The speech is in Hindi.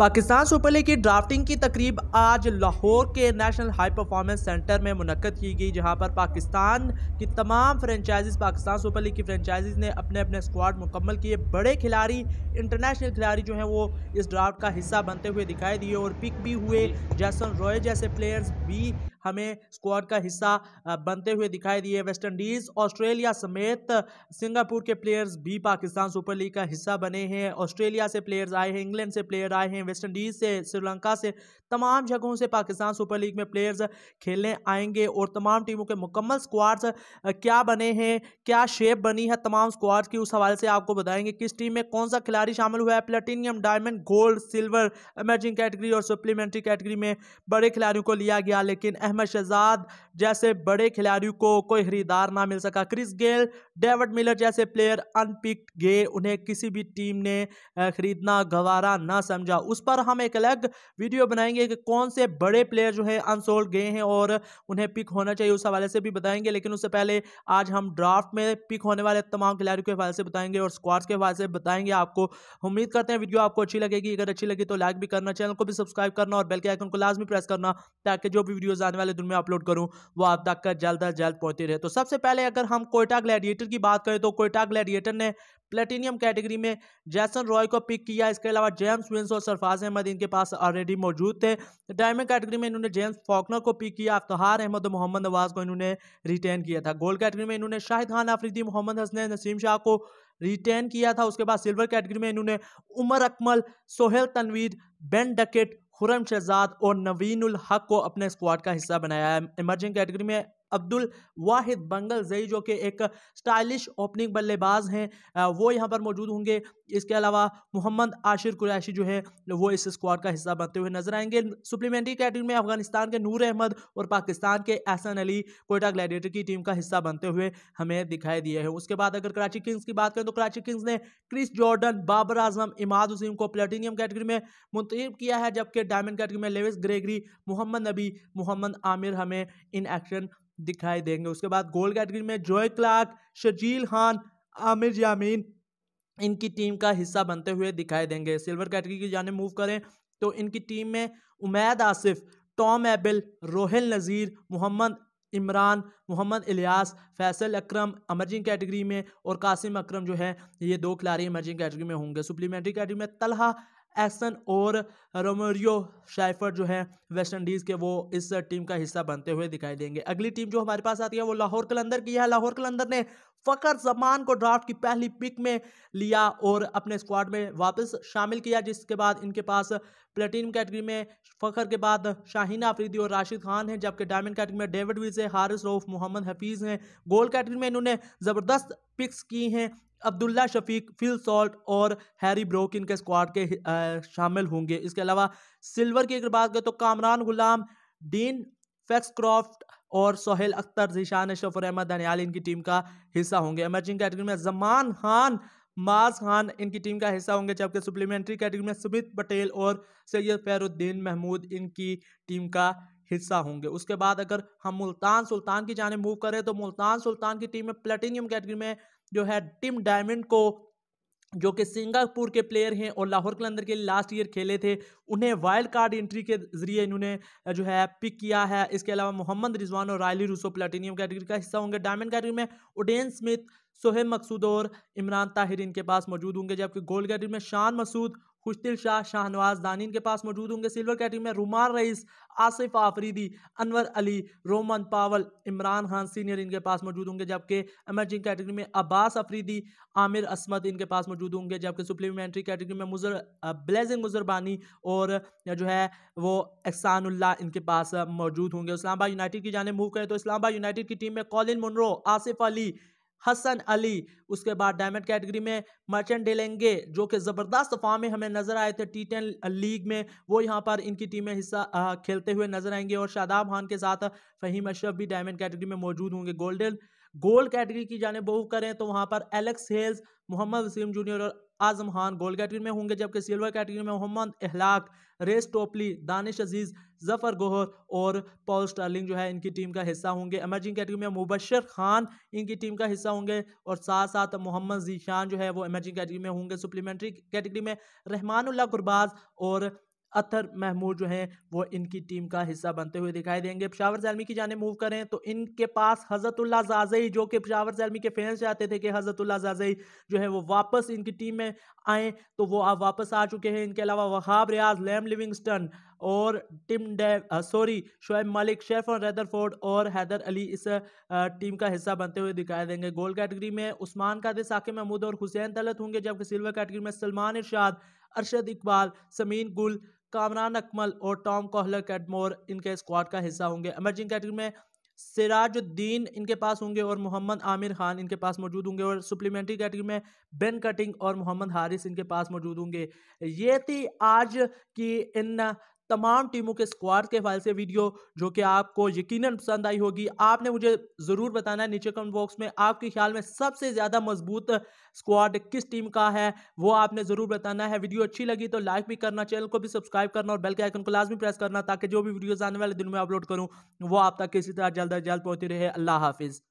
पाकिस्तान सुपर लीग की ड्राफ्टिंग की तकरीब आज लाहौर के नेशनल हाई परफॉर्मेंस सेंटर में मुनद की गई जहां पर पाकिस्तान की तमाम फ्रेंचाइजीज पाकिस्तान सुपर लीग की फ्रेंचाइजीज ने अपने अपने स्क्वाड मुकम्मल किए बड़े खिलाड़ी इंटरनेशनल खिलाड़ी जो हैं वो इस ड्राफ्ट का हिस्सा बनते हुए दिखाई दिए और पिक भी हुए जैसन रॉय जैसे प्लेयर्स भी हमें स्क्वाड का हिस्सा बनते हुए दिखाई दिए वेस्ट इंडीज ऑस्ट्रेलिया समेत सिंगापुर के प्लेयर्स भी पाकिस्तान सुपर लीग का हिस्सा बने हैं ऑस्ट्रेलिया से प्लेयर्स आए हैं इंग्लैंड से प्लेयर आए हैं वेस्ट इंडीज से श्रीलंका से तमाम जगहों से पाकिस्तान सुपर लीग में प्लेयर्स खेलने आएंगे और तमाम टीमों के मुकम्मल स्क्वाड्स क्या बने हैं क्या शेप बनी है तमाम स्क्वाड्स की उस हवाले से आपको बताएंगे किस टीम में कौन सा खिलाड़ी शामिल हुआ है platinum diamond gold silver emerging category और सप्लीमेंट्री कैटेगरी में बड़े खिलाड़ियों को लिया गया लेकिन अहमद शहजाद जैसे बड़े खिलाड़ियों को कोई खरीदार ना मिल सका क्रिस गेल डेविड मिलर जैसे प्लेयर अनपिक्ड गए उन्हें किसी भी टीम ने खरीदना गवारा ना समझा उस पर हम एक अलग वीडियो बनाएंगे कि कौन से बड़े प्लेयर जो है अनसोल्ड गए हैं और उन्हें पिक होना चाहिए उस हवाले से भी बताएंगे लेकिन उससे पहले आज हम ड्राफ्ट में पिक होने वाले तमाम खिलाड़ियों के हवाले से बताएंगे और स्क्वाड्स के हवाले से बताएंगे आपको उम्मीद करते हैं वीडियो आपको अच्छी लगेगी अगर अच्छी लगी तो लाइक भी करना चैनल को भी सब्सक्राइब करना और बेल के आइकन को लाजमी प्रेस करना ताकि जो भी वीडियोज़ आने वाले दिन में अपलोड करूँ वो आप तक कर जल्द अज जल्द पहुँचती रहे तो सबसे पहले अगर हम कोयटा ग्लैडिएटर की बात करें तो कोयटा ग्लैडिएटर ने प्लेटिनियम कैटेगरी में जैसन रॉय को पिक किया इसके अलावा जेम्स विंस और सरफाज अहमद इनके पास ऑलरेडी मौजूद थे डायमंड कैटेगरी में इन्होंने जेम्स फॉकनर को पिक किया अफ्तार अहमद और मोहम्मद नवाज को इन्होंने रिटेन किया था गोल्ड कैटेगरी में इन्होंने शाहिद खान आफरीदी मोहम्मद हसन नसीम शाह को रिटेन किया था उसके बाद सिल्वर कैटेगरी में इन्होंने उमर अकमल सोहेल तनवीर बेन डकेट खुरम शहजाद और नवीन हक को अपने स्क्वाड का हिस्सा बनाया है इमर्जिंग कैटेगरी में अब्दुल वाहिद बंगल जई जो कि एक स्टाइलिश ओपनिंग बल्लेबाज हैं वो यहाँ पर मौजूद होंगे इसके अलावा मोहम्मद आशिर कुरैशी जो है वो इस स्क्वाड का हिस्सा बनते हुए नजर आएंगे सुप्लीमेंट्री कैटेगरी में अफगानिस्तान के नूर अहमद और पाकिस्तान के एहसन अली कोयटा ग्लैडिएटर की टीम का हिस्सा बनते हुए हमें दिखाई दिए हैं उसके बाद अगर कराची किंग्स की बात करें तो कराची किंग्स ने क्रिस जॉर्डन बाबर आजम इमाद हुसैन को प्लेटिनियम कैटेगरी में मुंतब किया है जबकि डायमंड कैटगरी में लेविस ग्रेगरी मोहम्मद नबी मोहम्मद आमिर हमें इन एक्शन दिखाई देंगे उसके बाद गोल्ड कैटेगरी में जोय क्लार्क शजील खान आमिर यामीन इनकी टीम का हिस्सा बनते हुए दिखाई देंगे सिल्वर कैटेगरी की जाने मूव करें तो इनकी टीम में Umaid Asif Tom Abell Rohail Nazir Mohammad Imran Mohammad Ilyas Faisal Akram emerging category में और कासिम अकरम जो है ये दो खिलाड़ी इमर्जिंग कैटेगरी में होंगे सुप्लीमेंट्री कैटेगरी में तलहा एक्सन और रोमरियो शाइफर जो है वेस्ट इंडीज़ के वो इस टीम का हिस्सा बनते हुए दिखाई देंगे अगली टीम जो हमारे पास आती है वो लाहौर कलंदर की है लाहौर कलंदर ने फ़खर जमान को ड्राफ्ट की पहली पिक में लिया और अपने स्क्वाड में वापस शामिल किया जिसके बाद इनके पास प्लेटिन कैटगरी में फ़खर के बाद शाहीन आफरीदी और राशिद खान हैं जबकि डायमंड कैटगरी में डेविड विल्स है हारिस रऊफ मोहम्मद हफीज़ हैं गोल्ड कैटगरी में इन्होंने ज़बरदस्त पिक्स की हैं अब्दुल्ला शफीक फिल सॉल्ट और हैरी ब्रोक इनके स्क्वाड के शामिल होंगे इसके अलावा सिल्वर की अगर बात करें तो कामरान गुलाम डीन फैक्सक्रॉफ्ट और सोहेल अख्तर जीशान शफर अहमद दनियाल इनकी टीम का हिस्सा होंगे एमर्जिंग कैटेगरी में जमान खान माज खान इनकी टीम का हिस्सा होंगे जबकि सप्लीमेंट्री कैटेगरी में सुमित पटेल और सैयद फैरुद्दीन महमूद इनकी टीम का हिस्सा होंगे उसके बाद अगर हम मुल्तान सुल्तान की जाने मूव करें तो मुल्तान सुल्तान की टीम में प्लेटिनियम कैटेगरी में जो है टीम डायमंड को जो कि सिंगापुर के प्लेयर हैं और लाहौर कलंदर के लिए लास्ट ईयर खेले थे उन्हें वाइल्ड कार्ड एंट्री के जरिए इन्होंने जो है पिक किया है इसके अलावा मोहम्मद रिजवान और रायली रूसो प्लेटिनियम कैटेगरी का हिस्सा होंगे डायमंड कैटेगरी में उडेन स्मिथ सोहेब मकसूद और इमरान ताहिर इनके पास मौजूद होंगे जबकि गोल्ड कैटरी में शान मसूद खुशदिल शाह शाहनवाज दानी इनके पास मौजूद होंगे सिल्वर कैटरी में Rumman Raees Asif Afridi Anwar Ali Rovman Powell Imran Khan senior इनके पास मौजूद होंगे जबकि एमर्जिंग कैटेगरी में अब्बास अफरीदी आमिर असमद इनके पास मौजूद होंगे जबकि सुप्लीमेंट्री कैटेगरी में मुजर ब्लेजिंग मुजरबानी और जो है वो एहसानुल्ला इनके पास मौजूद होंगे इस्लामाबाद यूनाइटेड की जाने मूव करें तो इस्लामाबाद यूनाइटेड की टीम में कॉलिन मुनरो आसिफ अली हसन अली उसके बाद डायमंड कैटेगरी में मर्चेंट डेलेंगे जो कि ज़बरदस्त फॉर्म में हमें नज़र आए थे टी टेन लीग में वो यहाँ पर इनकी टीम में हिस्सा खेलते हुए नजर आएंगे और शादाब खान के साथ फ़हीम अशरफ भी डायमंड कैटेगरी में मौजूद होंगे गोल्डन गोल्ड कैटेगरी की जाने बहु करें तो वहाँ पर Alex Hales Mohammad Wasim junior और आजम खान गोल्ड कैटेगरी में होंगे जबकि सिल्वर कैटेगरी में मोहम्मद अहलाक रेस टोपली दानिश अजीज़ जफर गोहर और पॉल स्टार्लिंग जो है इनकी टीम का हिस्सा होंगे एमर्जिंग कैटेगरी में मुबशर खान इनकी टीम का हिस्सा होंगे और साथ साथ मोहम्मद जीशान जो है वो एमर्जिंग कैटेगरी में होंगे सप्लीमेंट्री कैटेगरी में रहमानुल्ला गुरबाज और अतर महमूद जो हैं वो इनकी टीम का हिस्सा बनते हुए दिखाई देंगे पिशावर जैलमी की जाने मूव करें तो इनके पास हज़रतुल्ला जाजई जो कि पिशावर जैलमी के फैंस चाहते थे कि हज़रतुल्ला जाजई जो है वो वापस इनकी टीम में आए तो वो आप वापस आ चुके हैं इनके अलावा वहाब रियाज लैम लिविंगस्टन और Tim David sorry Shoaib Malik Sherfane Rutherford और हैदर अली इस टीम का हिस्सा बनते हुए दिखाई देंगे गोल्ड कैटेगरी में उस्मान कादिर साकिब महमूद और हुसैन तलत होंगे जबकि सिल्वर कैटेगरी में सलमान इरशाद अरशद इकबाल समीन गुल कामरान अकमल और टॉम कोहलर कैडमोर इनके स्क्वाड का हिस्सा होंगे एमर्जिंग कैटेगरी में सिराजुद्दीन इनके पास होंगे और मोहम्मद आमिर खान इनके पास मौजूद होंगे और सुप्लीमेंट्री कैटेगरी में बेन कटिंग और मोहम्मद हारिस इनके पास मौजूद होंगे ये थी आज की इन तमाम टीमों के स्क्वाड के हवाले से वीडियो जो कि आपको यकीनन पसंद आई होगी आपने मुझे ज़रूर बताना है नीचे कमेंट बॉक्स में आपके ख्याल में सबसे ज़्यादा मजबूत स्क्वाड किस टीम का है वो आपने ज़रूर बताना है वीडियो अच्छी लगी तो लाइक भी करना चैनल को भी सब्सक्राइब करना और बेल के आइकन को लाजमी प्रेस करना ताकि जो भी वीडियोज़ आने वाले दिन में अपलोड करूँ वो आप तक किसी तरह जल्द अज जल्द पहुँचती रहे अल्लाह हाफिज़